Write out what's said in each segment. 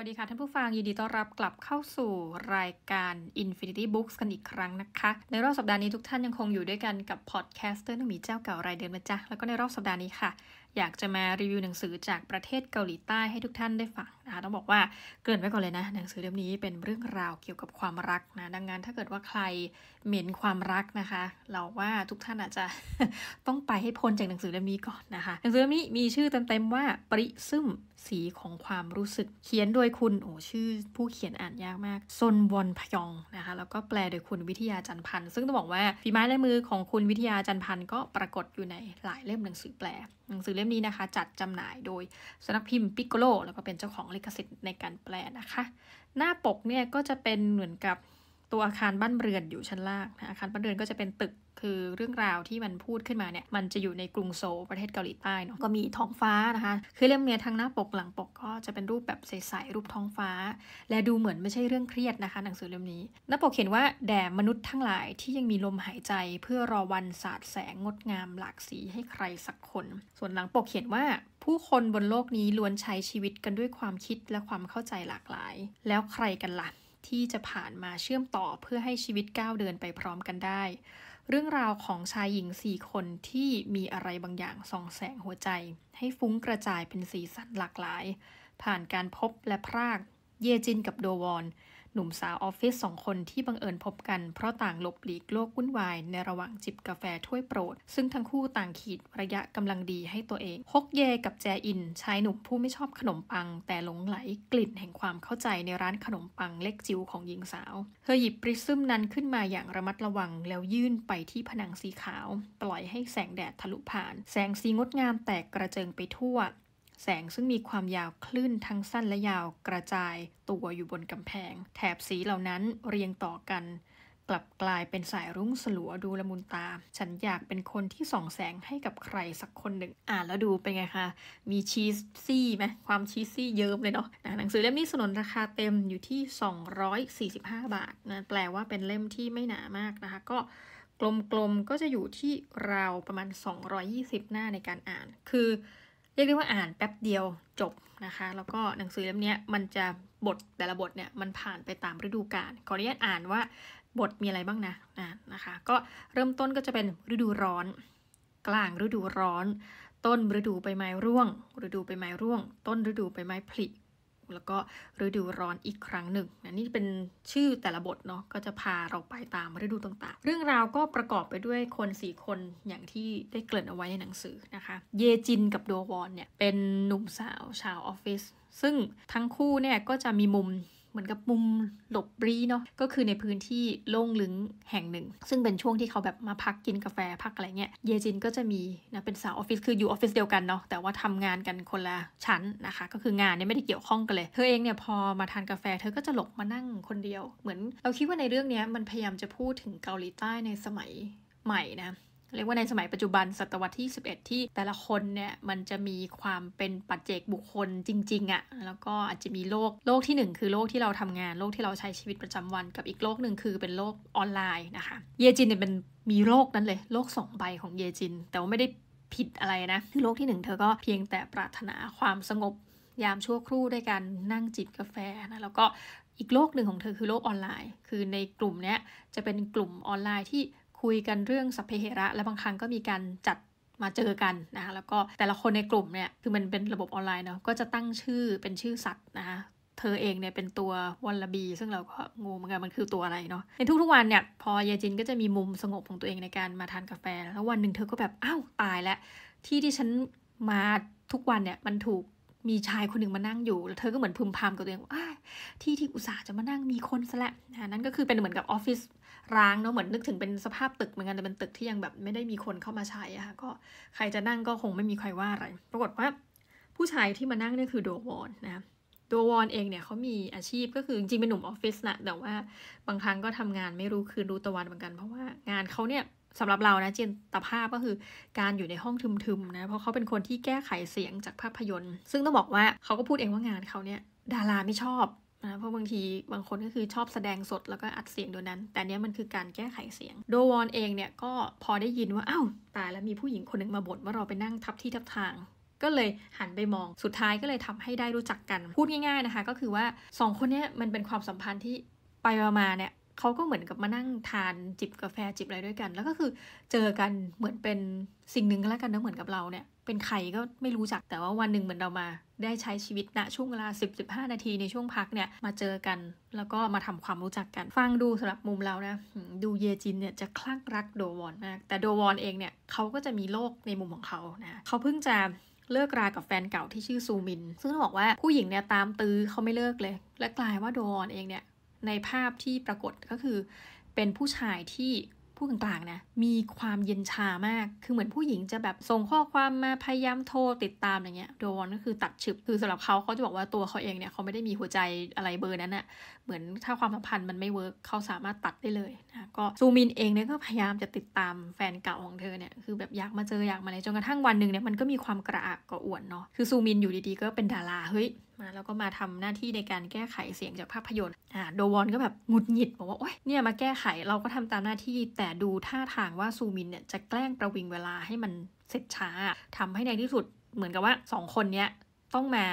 วัสดีค่ะ ท่านผู้ฟังยินดีต้อนรับกลับเข้าสู่รายการ Infinity Books กันอีกครั้งนะคะ ในรอบสัปดาห์นี้ทุกท่านยังคงอยู่ด้วยกันกับพอดแคสเตอร์นมีเจ้าเก่ารายเดือนมาจ้ะแล้วก็ในรอบสัปดาห์นี้ค่ะอยากจะมารีวิวหนังสือจากประเทศเกาหลีใต้ให้ทุกท่านได้ฟังนะคะต้องบอกว่าเกินไว้ก่อนเลยนะ หนังสือเล่มนี้เป็นเรื่องราวเกี่ยวกับความรักนะดังนั้นถ้าเกิดว่าใครเหม็นความรักนะคะ เราว่าทุกท่านอาจจะต้องไปให้พ้นจากหนังสือเล่มนี้ก่อนนะคะ หนังสือเล่มนี้มีชื่อเต็มๆว่าปริซึมสีของความรู้สึก เขียนโดยคุณโอ้ชื่อผู้เขียนอ่านยากมากซนวอนพยองนะคะ แล้วก็แปลโดยคุณวิทยาจันพันธ์ซึ่งต้องบอกว่าฝีไม้ลายมือของคุณวิทยาจันพันธ์ก็ปรากฏอยู่ในหลายเล่มหนังสือแปลหนังสือเล่มนี้นะคะ จัดจำหน่ายโดยสนักพิมพ์ปิโกโล แล้วก็เป็นเจ้าของลิขสิทธิ์ในการแปลนะคะ หน้าปกเนี่ยก็จะเป็นเหมือนกับตัวอาคารบ้านเรือนอยู่ชั้นล่างนะอาคารบ้านเรือนก็จะเป็นตึก คือเรื่องราวที่มันพูดขึ้นมาเนี่ย มันจะอยู่ในกรุงโซลประเทศเกาหลีใต้เนาะ ก็มีท้องฟ้านะคะ คือเล่มเนี้ยทั้งหน้าปกหลังปกก็จะเป็นรูปแบบใสๆรูปท้องฟ้า และดูเหมือนไม่ใช่เรื่องเครียดนะคะ หนังสือเล่มนี้ หน้าปกเขียนว่าแด่มนุษย์ทั้งหลายที่ยังมีลมหายใจเพื่อรอวันสาดแสงงดงาม หลากสีให้ใครสักคน ส่วนหลังปกเขียนว่า ผู้คนบนโลกนี้ล้วนใช้ชีวิตกันด้วยความคิดและความเข้าใจหลากหลาย แล้วใครกันละ่ะที่จะผ่านมาเชื่อมต่อเพื่อให้ชีวิตก้าวเดินไปพร้อมกันได้ เรื่องราวของชายหญิงสี่คนที่มีอะไรบางอย่างส่องแสงหัวใจ ให้ฟุ้งกระจายเป็นสีสันหลากหลาย ผ่านการพบและพรากเยจินกับโดวอนหนุ่มสาวออฟฟิศสองคนที่บังเอิญพบกันเพราะต่างหลบหลีกโลกวุ่นวายในระหว่างจิบกาแฟถ้วยโปรด ซึ่งทั้งคู่ต่างขีดระยะกำลังดีให้ตัวเองฮกเยกับแจอินชายหนุ่มผู้ไม่ชอบขนมปัง แต่หลงไหลกลิ่นแห่งความเข้าใจในร้านขนมปังเล็กจิ๋วของหญิงสาว เธอหยิบปริซึมนั้นขึ้นมาอย่างระมัดระวังแล้วยื่นไปที่ผนังสีขาวปล่อยให้แสงแดดทะลุผ่าน แสงสีงดงามแตกกระเจิงไปทั่วแสงซึ่งมีความยาวคลื่นทั้งสั้นและยาวกระจายตัวอยู่บนกำแพง แถบสีเหล่านั้นเรียงต่อกัน กลับกลายเป็นสายรุ้งสลัวดูละมุนตา ฉันอยากเป็นคนที่ส่องแสงให้กับใครสักคนหนึ่ง อ่านแล้วดูเป็นไงคะ มีชีสซี่ไหมความชีสซี่เยิ้มเลยเนาะหนังสือเล่มนี้สนนราคาเต็มอยู่ที่ 245 บาทนะแปลว่าเป็นเล่มที่ไม่หนามากนะคะ ก็กลมๆกก็จะอยู่ที่ราวประมาณ 220 หน้าในการอ่าน คือรียกได้ว่าอ่านแป๊บเดียวจบนะคะแล้วก็หนังสือเล่มนี้มันจะบทแต่ละบทเนี่ยมันผ่านไปตามฤดูกาลขออนุญาตอ่านว่าบทมีอะไรบ้างนะนะนะคะ ก็เริ่มต้นก็จะเป็นฤดูร้อน กลางฤดูร้อน ต้นฤดูใบไม้ร่วง ฤดูใบไม้ร่วง ต้น ฤดูใบไม้ผลิแล้วก็ฤดูร้อนอีกครั้งหนึ่ง นี่เป็นชื่อแต่ละบทเนาะ ก็จะพาเราไปตามฤดูต่าง ๆ เรื่องราวก็ประกอบไปด้วยคนสี่คนอย่างที่ได้เกริ่นเอาไว้ในหนังสือนะคะ เยจินกับโดวอนเนี่ย เป็นหนุ่มสาวชาวออฟฟิศ ซึ่งทั้งคู่เนี่ยก็จะมีมุมเหมือนกับมุมหลบรีเนาะก็คือในพื้นที่โล่งลึงแห่งหนึ่ง ซึ่งเป็นช่วงที่เขาแบบมาพักกินกาแฟพักอะไรเงี้ยเยจินก็จะมีนะเป็นสาวออฟฟิศคืออยู่ออฟฟิศเดียวกันเนาะแต่ว่าทำงานกันคนละชั้นนะคะ ก็คืองานเนี่ยไม่ได้เกี่ยวข้องกันเลยเธอเองเนี่ยพอมาทานกาแฟเธอก็จะหลบมานั่งคนเดียว เหมือนเราคิดว่าในเรื่องนี้มันพยายามจะพูดถึงเกาหลีใต้ในสมัยใหม่นะเรียกว่าในสมัยปัจจุบันศตวรรษที่ 11 ที่แต่ละคนเนี่ย มันจะมีความเป็นปัจเจกบุคคลจริง ๆอะ่ะแล้วก็อาจจะมีโลกโลกที่ 1 คือโลกที่เราทำงาน โลกที่เราใช้ชีวิตประจำวันกับอีกโลกหนึ่งคือเป็นโลกออนไลน์นะคะเยจินเนี่ยเป็นมีโลกนั้นเลย โลกสองใบของเยจินแต่ว่าไม่ได้ผิดอะไรนะคือโลกที่ 1 เธอก็เพียงแต่ปรารถนาความสงบยามชั่วครู่ด้วยการนั่งจิบกาแฟนะแล้วก็อีกโลกหนึ่งของเธอคือโลกออนไลน์ คือในกลุ่มนี้จะเป็นกลุ่มออนไลน์ที่คุยกันเรื่องสัพเพเหระและบางครั้งก็มีการจัดมาเจอกันนะคะแล้วก็แต่ละคนในกลุ่มเนี่ยคือมันเป็นระบบออนไลน์เนาะก็จะตั้งชื่อเป็นชื่อสัตว์นะคะเธอเองเนี่ยเป็นตัววอลลบี ซึ่งเราก็งงเหมือนกันมันคือตัวอะไรเนาะในทุกๆวันเนี่ยพอเยจินก็จะมีมุมสงบของตัวเองในการมาทานกาแฟแล้ววันหนึ่งเธอก็แบบอ้าวตายแล้วที่ที่ฉันมาทุกวันเนี่ยมันถูกมี ชายคนหนึ่งมานั่งอยู่แล้วเธอก็เหมือนพึมพำกับตัวเองว่าที่ที่อุตส่าห์จะมานั่งมีคนซะและนั่นก็คือเป็นเหมือนกับออฟฟิศร้างเนาะเหมือนนึกถึงเป็นสภาพตึกเหมือนกันแต่เป็นตึกที่ยังแบบไม่ได้มีคนเข้ามาใช้อะคะก็ใครจะนั่งก็คงไม่มีใครว่าอะไรปรากฏว่า ผู้ชายที่มานั่งนี่คือโดวอนนะโดวอนเองเนี่ยเขามีอาชีพก็คือจริงเป็นหนุ่มออฟฟิศนะ แต่ว่าบางครั้งก็ทำงานไม่รู้คืนรู้ตะวันเหมือนกันเพราะว่างานเขาเนี่ยสำหรับเรานะจินตภาพก็คือการอยู่ในห้องทึมๆนะ เพราะเขาเป็นคนที่แก้ไขเสียงจากภาพยนตร์ ซึ่งต้องบอกว่าเขาก็พูดเองว่างานเขาเนี่ยดาราไม่ชอบนะเพราะบางทีบางคนก็คือชอบแสดงสดแล้วก็อัดเสียงโดยนั้น แต่เนี้ยมันคือการแก้ไขเสียง โดวอนเองเนี่ยก็พอได้ยินว่าอ้าวตายแล้วมีผู้หญิงคนหนึ่งมาบ่นว่าเราไปนั่งทับที่ทับทาง ก็เลยหันไปมองสุดท้ายก็เลยทำให้ได้รู้จักกันพูดง่ายๆนะคะก็คือว่า2คนเนี้ยมันเป็นความสัมพันธ์ที่ไปมาเนี่ยเขาก็เหมือนกับมานั่งทานจิบกาแฟจิบอะไรด้วยกัน แล้วก็คือเจอกันเหมือนเป็นสิ่งหนึ่งก็แล้วกันนะเหมือนกับเราเนี่ยเป็นใครก็ไม่รู้จักแต่ว่าวันหนึ่งเหมือนเรามา ได้ใช้ชีวิตณช่วงเวลา 10-15 นาทีในช่วงพักเนี่ย มาเจอกันแล้วก็มาทำความรู้จักกัน ฟังดูสำหรับมุมเรานะ ดูเยจินเนี่ยจะคลั่งรักโดวอนมากแต่โดวอนเองเนี่ยเขาก็จะมีโลกในมุมของเขานะเขาเพิ่งจะเลิกรากับแฟนเก่าที่ชื่อซูมิน ซึ่งต้องบอกว่าผู้หญิงเนี่ยตามตื้อเขาไม่เลิกเลย และกลายว่าโดวอนเองเนี่ยในภาพที่ปรากฏก็คือ เป็นผู้ชายที่ผู้กลางๆนะมีความเย็นชามากคือเหมือนผู้หญิงจะแบบส่งข้อความมาพยายามโทรติดตามอะไรเงี้ยโดนก็คือตัดฉึบ คือสำหรับเขาเขาจะบอกว่าตัวเขาเองเนี่ยเขาไม่ได้มีหัวใจอะไรเบอร์นั้นอะเหมือนถ้าความสัมพันธ์มันไม่เวิร์กเขาสามารถตัดได้เลยนะก็ซูมินเองเนี่ยก็พยายามจะติดตามแฟนเก่าของเธอเนี่ยคือแบบอยากมาเจออยากมาอะไรจนกระทั่งวันหนึ่งเนี่ยมันก็มีความกระอักกระอ่วนเนาะคือซูมินอยู่ดีๆก็เป็นดาราเฮ้ยมาแล้วก็มาทำหน้าที่ในการแก้ไขเสียงจากภาพยนตร์ อ่า โดวอนก็แบบหงุดหงิดบอกว่าโอ๊ย เนี่ยมาแก้ไข เราก็ทำตามหน้าที่ แต่ดูท่าทางว่าซูมินเนี่ยจะแกล้งประวิงเวลาให้มันเสร็จช้า ทำให้ในที่สุดเหมือนกับว่า2คนเนี้ยต้องมา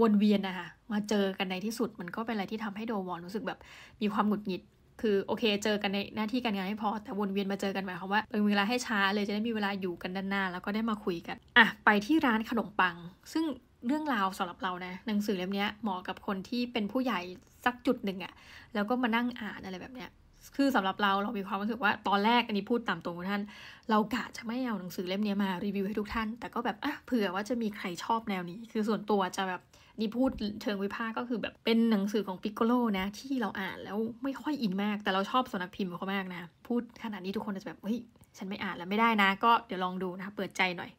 วนเวียนนะคะมาเจอกันในที่สุดมันก็เป็นอะไรที่ทำให้โดวอนรู้สึกแบบมีความหงุดหงิด คือโอเค เจอกันในหน้าที่การงานให้พอ แต่วนเวียนมาเจอกันหมายความว่าเป็นเวลาให้ช้าเลยจะได้มีเวลาอยู่กันด้านหน้า แล้วก็ได้มาคุยกัน อ่ะไปที่ร้านขนมปัง ซึ่งเรื่องราวสำหรับเรานะหนังสือเล่มนี้เหมาะกับคนที่เป็นผู้ใหญ่สักจุดหนึ่งอะแล้วก็มานั่งอ่านอะไรแบบเนี้ย คือสำหรับเราเรามีความรู้สึกว่าตอนแรกอันนี้พูดตามตรงท่าน เรากะจะไม่เอาหนังสือเล่มนี้มารีวิวให้ทุกท่าน แต่ก็แบบอ่ะเผื่อว่าจะมีใครชอบแนวนี้ คือส่วนตัวจะแบบนี่พูดเชิงวิพากษ์ก็คือแบบเป็นหนังสือของปิกโกโลนะ ที่เราอ่านแล้วไม่ค่อยอินมากแต่เราชอบสนักพิมพ์เขามากนะพูดขนาดนี้ทุกคนจะแบบเฮ้ยฉันไม่อ่านแล้วไม่ได้นะ ก็เดี๋ยวลองดูนะคะเปิดใจหน่อย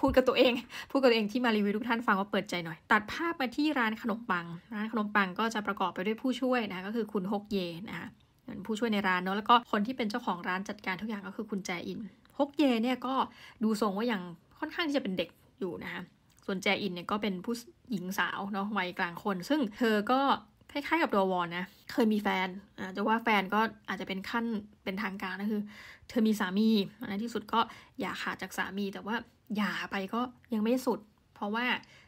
พูดกับตัวเองพูดกับตัวเองที่มารีวิวทุกท่านฟังว่าเปิดใจหน่อย ตัดภาพมาที่ร้านขนมปังร้านขนมปังก็จะประกอบไปด้วยผู้ช่วยนะก็คือคุณฮกเยนะคะผู้ช่วยในร้านเนาะแล้วก็คนที่เป็นเจ้าของร้านจัดการทุกอย่างก็คือคุณแจอินฮกเยเนี่ยก็ดูทรงว่าอย่างค่อนข้างที่จะเป็นเด็กอยู่นะคะส่วนแจอินเนี่ยก็เป็นผู้หญิงสาวเนาะวัยกลางคน ซึ่งเธอก็คล้ายๆ กับตัววอนนะ เคยมีแฟน อ่าจะว่าแฟนก็อาจจะเป็นขั้นเป็นทางการก็คือ เธอมีสามีในที่สุดก็อย่าขาดจากสามี แต่ว่าอย่าไปก็ยังไม่สุด เพราะว่า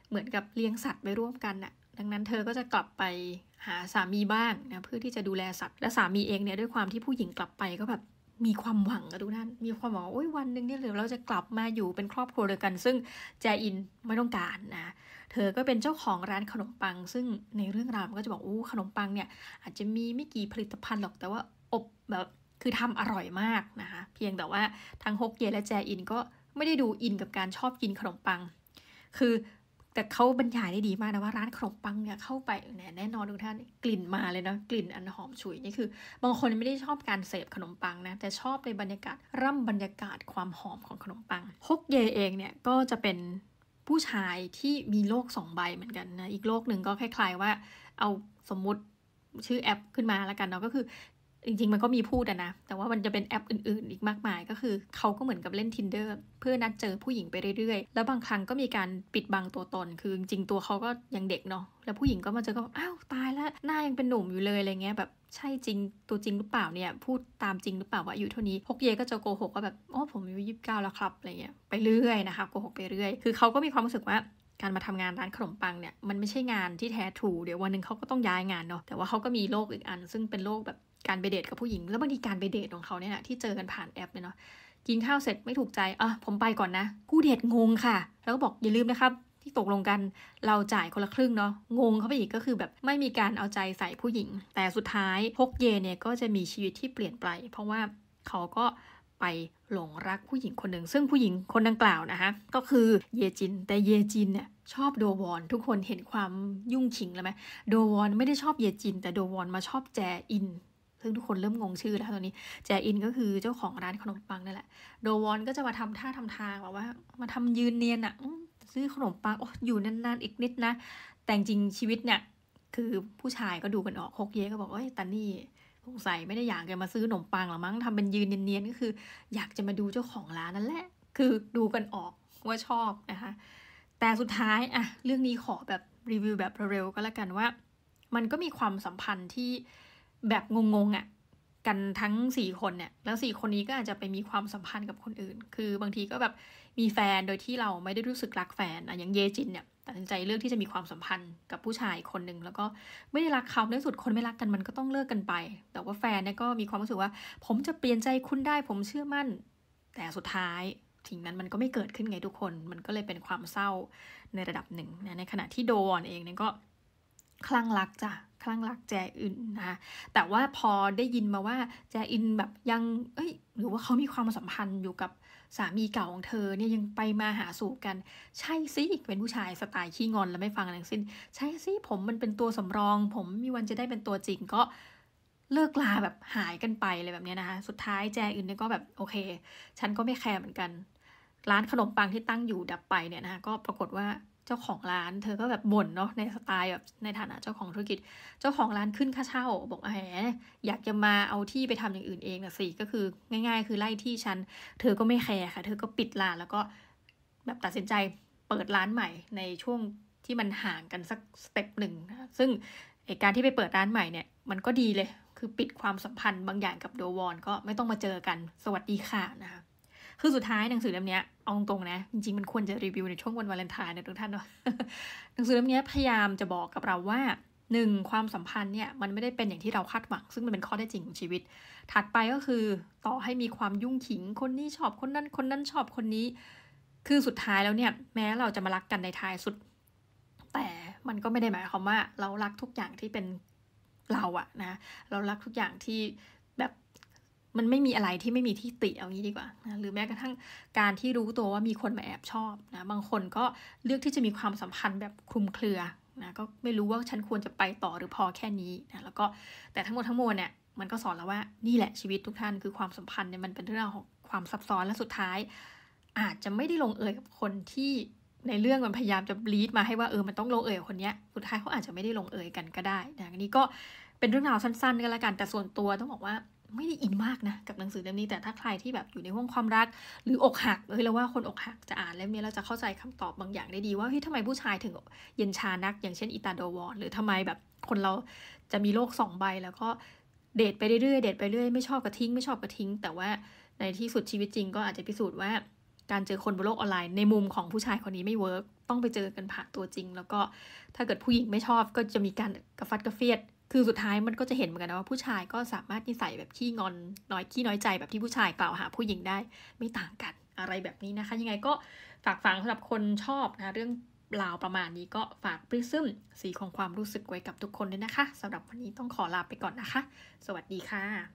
เหมือนกับเลี้ยงสัตว์ไปร่วมกันน่ะ ดังนั้นเธอก็จะกลับไปหาสามีบ้างนะเพื่อที่จะดูแลสัตว์ และสามีเองเนี่ยด้วยความที่ผู้หญิงกลับไปก็แบบมีความหวังกับทุกท่านมีความหวังว่าโอ้ยวันหนึ่งเนี่ยเราจะกลับมาอยู่เป็นครอบครัวเดียวกัน ซึ่งแจอินไม่ต้องการนะ เธอก็เป็นเจ้าของร้านขนมปัง ซึ่งในเรื่องราวมันก็จะบอกโอ้ขนมปังเนี่ยอาจจะมีไม่กี่ผลิตภัณฑ์หรอก แต่ว่าอบแบบ คือทำอร่อยมากนะคะ เพียงแต่ว่าทั้งฮกเยและแจอินก็ไม่ได้ดูอินกับการชอบกินขนมปัง คือแต่เขาบรรยายได้ดีมากนะว่าร้านขนมปังเนี่ยเข้าไปแน่นอนทุกท่านกลิ่นมาเลยนะกลิ่นอันหอมฉุยนี่คือบางคนไม่ได้ชอบการเสพขนมปังนะแต่ชอบในบรรยากาศ ร่ำบรรยากาศความหอมของขนมปังฮกเยเองเนี่ยก็จะเป็นผู้ชายที่มีโลกสองใบเหมือนกันนะอีกโลกหนึ่งก็คล้ายๆว่าเอาสมมติชื่อแอปขึ้นมาแล้วกันเนาะก็คือจริงๆมันก็มีพูดนะ แต่ว่ามันจะเป็นแอปอื่นๆอีกมากมาย ก็คือเขาก็เหมือนกับเล่น tinder เพื่อนัดเจอผู้หญิงไปเรื่อยๆ แล้วบางครั้งก็มีการปิดบังตัวตน คือจริง ๆตัวเขาก็ยังเด็กเนาะ แล้วผู้หญิงก็มาเจอก็อ้าวตายแล้วหน้ายังเป็นหนุ่มอยู่เลยอะไรเงี้ย แบบใช่จริงตัวจริงหรือเปล่าเนี่ย พูดตามจริงหรือเปล่าว่าอายุเท่านี้พกเยก็จะโกหกว่าแบบ อ๋อผมอายุยี่สิบเก้าแล้วครับ อะไรเงี้ย ไปเรื่อยนะคะโกหกไปเรื่อย คือเขาก็มีความรู้สึกว่าการมาทำงานร้านขนมปังเนี่ย มันไม่ใช่งานที่แท้ถูเดี๋ยววันหนึ่งเขาก็ต้องย้ายงานเนาะแต่ว่าเขาก็มีโลกอีกอันซึ่งเป็นโลกแบบการไปเดทกับผู้หญิงแล้วบางทีการไปเดทของเขาเนี่ยนะที่เจอกันผ่านแอปเนาะกินข้าวเสร็จไม่ถูกใจอ่ะผมไปก่อนนะกู้เดทงงค่ะ แล้วก็บอกอย่าลืมนะครับที่ตกลงกันเราจ่ายคนละครึ่งเนาะงงเข้าไปอีกก็คือแบบไม่มีการเอาใจใส่ผู้หญิง แต่สุดท้ายพกเยเนี่ยก็จะมีชีวิตที่เปลี่ยนไปเพราะว่าเขาก็ไปหลงรักผู้หญิงคนหนึ่งซึ่งผู้หญิงคนดังกล่าวนะคะก็คือเยจิน แต่เยจินเนี่ยชอบโดวอนทุกคนเห็นความยุ่งขิงแล้วไหมโดวอนไม่ได้ชอบเยจิน แต่โดวอนมาชอบแจอินซึ่งทุกคนเริ่มงงชื่อแล้วตอนนี้ แจอินก็คือเจ้าของร้านขนมปังนั่นแหละโดวอนก็จะมาทำท่า ทำทางแบบว่ามาทำยืนเนียนอะ่ะซื้อขนมปังออยู่นานๆอีกนิดนะ แต่จริงชีวิตเนี่ย คือผู้ชายก็ดูกันออกโคกเยก็บอกว่าตันนี่สงสัยไม่ได้อยากจะมาซื้อขนมปังหรอมั้งทำเป็นยืนเนียนๆก็คือ อยากจะมาดูเจ้าของร้านนั่นแหละ คือดูกันออกว่าชอบนะคะแต่สุดท้ายอะเรื่องนี้ขอแบบรีวิวแบบเร็วๆก็แล้วกันว่า มันก็มีความสัมพันธ์ที่แบบงงๆอะ่ะกันทั้งสี่คนเนี่ย แล้วสี่คนนี้ก็อาจจะไปมีความสัมพันธ์กับคนอื่นคือบางทีก็แบบมีแฟนโดยที่เราไม่ได้รู้สึก รักแฟนอ่ะอย่างเยจิน เนี่ยตัดสินใจ เลือกที่จะมีความสัมพันธ์กับผู้ชายคนหนึ่งแล้วก็ไม่ได้รักเขาในสุดคนไม่รักกันมันก็ต้องเลิกกันไป แต่ว่าแฟนเนี่ยก็มีความรู้สึกว่า ผมจะเปลี่ยนใจคุณได้ ผมเชื่อมั่นแต่สุดท้ายทิ้งนั้นมันก็ไม่เกิดขึ้นไงทุกคนมันก็เลยเป็นความเศร้าในระดับหนึ่งนะในขณะที่โดนเองเนี่ยก็คลั่งรักจ้ะ คลั่งรักแจอินนะแต่ว่าพอได้ยินมาว่าแจอินแบบยัง เอ้ย หรือว่าเขามีความสัมพันธ์อยู่กับสามีเก่าของเธอเนี่ยยังไปมาหาสู่กัน ใช่สิเป็นผู้ชายสไตล์ขี้งอนแล้วไม่ฟังอะไรทั้งสิ้น ใช่สิผมมันเป็นตัวสำรอง ผมมีวันจะได้เป็นตัวจริงก็เลิกลาแบบหายกันไปอะไรแบบนี้นะคะสุดท้ายแจอินเนี่ยก็แบบโอเค ฉันก็ไม่แคร์เหมือนกัน ร้านขนมปังที่ตั้งอยู่ดับไปเนี่ยนะคะก็ปรากฏว่าเจ้าของร้าน เธอก็แบบบ่นเนาะในสไตล์แบบในฐานะเจ้าของธุรกิจ เจ้าของร้านขึ้นค่าเช่าบอกแหมอยากจะมาเอาที่ไปทำอย่างอื่นเองนะสิก็คือง่าย ๆ คือไล่ที่ฉันเธอก็ไม่แคร์ค่ะ เธอก็ปิดร้านแล้วก็แบบตัดสินใจเปิดร้านใหม่ ในช่วงที่มันห่างกันสักสเต็ปหนึ่งนะซึ่งการที่ไปเปิดร้านใหม่เนี่ยมันก็ดีเลย คือปิดความสัมพันธ์บางอย่างกับโดวอนก็ไม่ต้องมาเจอกัน สวัสดีค่ะนะคะคือสุดท้ายหนังสือเล่มนี้เอาตรงๆนะจริง ๆมันควรจะรีวิวในช่วงวันวาเลนไทน์นะทุกท่านเนาะหนังสือเล่มนี้พยายามจะบอกกับเราว่าหนึ่งความสัมพันธ์เนี่ย มันไม่ได้เป็นอย่างที่เราคาดหวังซึ่งมันเป็นข้อได้จริงของชีวิต ถัดไปก็คือต่อให้มีความยุ่งขิงคนนี้ชอบคนนั้นคนนั้นชอบคนนี้ คือสุดท้ายแล้วเนี่ย แม้เราจะมารักกันในท้ายสุด แต่มันก็ไม่ได้หมายความว่า เรารักทุกอย่างที่เป็นเราอะนะ เรารักทุกอย่างที่มันไม่มีอะไรที่ไม่มีที่ติเอางี้ดีกว่านะหรือแม้กระทั่งการที่รู้ตัวว่ามีคนมาแอบชอบนะบางคนก็เลือกที่จะมีความสัมพันธ์แบบคลุมเครือนะก็ไม่รู้ว่าฉันควรจะไปต่อหรือพอแค่นี้นะแล้วก็แต่ทั้งหมดทั้งมวลเนี่ยมันก็สอนแล้วว่านี่แหละชีวิตทุกท่านคือความสัมพันธ์เนี่ยมันเป็นเรื่องของความซับซ้อนและสุดท้าย อาจจะไม่ได้ลงเอยกับคนที่ในเรื่องมันพยายามจะบลีดมาให้ว่าเออมันต้องลงเอยกับคนเนี้ยสุดท้ายเขาอาจจะไม่ได้ลงเอยกันก็ได้นะนี้ก็เป็นเรื่องราวสั้นๆกันละกันแต่ส่วนตัวต้องบอกว่าไม่ได้อินมากนะกับหนังสือเล่มนี้แต่ถ้าใครที่แบบอยู่ในห่วงความรักหรืออกหักเอ้ยเราว่าคนอกหักจะอ่านเล่มนี้เราจะเข้าใจคำตอบบางอย่างได้ดีว่าเฮ้ยทำไมผู้ชายถึงเย็นชานัก อย่างเช่นอิตาโดวอนหรือทำไมแบบคนเราจะมีโลกสองใบแล้วก็เดทไปเรื่อยเดทไปเรื่อยไม่ชอบกระทิ้งไม่ชอบกระทิ้ง แต่ว่าในที่สุดชีวิตจริงก็อาจจะพิสูจน์ว่าการเจอคนบนโลกออนไลน์ในมุมของผู้ชายคนนี้ไม่เวิร์กต้องไปเจอกันผ่านตัวจริง แล้วก็ถ้าเกิดผู้หญิงไม่ชอบก็จะมีการกระฟัดกระเฟียดคือสุดท้ายมันก็จะเห็นเหมือนกันนะว่า ผู้ชายก็สามารถนิสัยแบบขี้งอนน้อยขี้น้อยใจแบบที่ผู้ชายกล่าวหาผู้หญิงได้ไม่ต่างกันอะไรแบบนี้นะคะ ยังไงก็ฝากฝังสำหรับคนชอบนะเรื่องราวประมาณนี้ก็ฝากปริซึม สีของความรู้สึกไว้กับทุกคนด้วยนะคะสำหรับวันนี้ต้องขอลาไปก่อนนะคะ สวัสดีค่ะ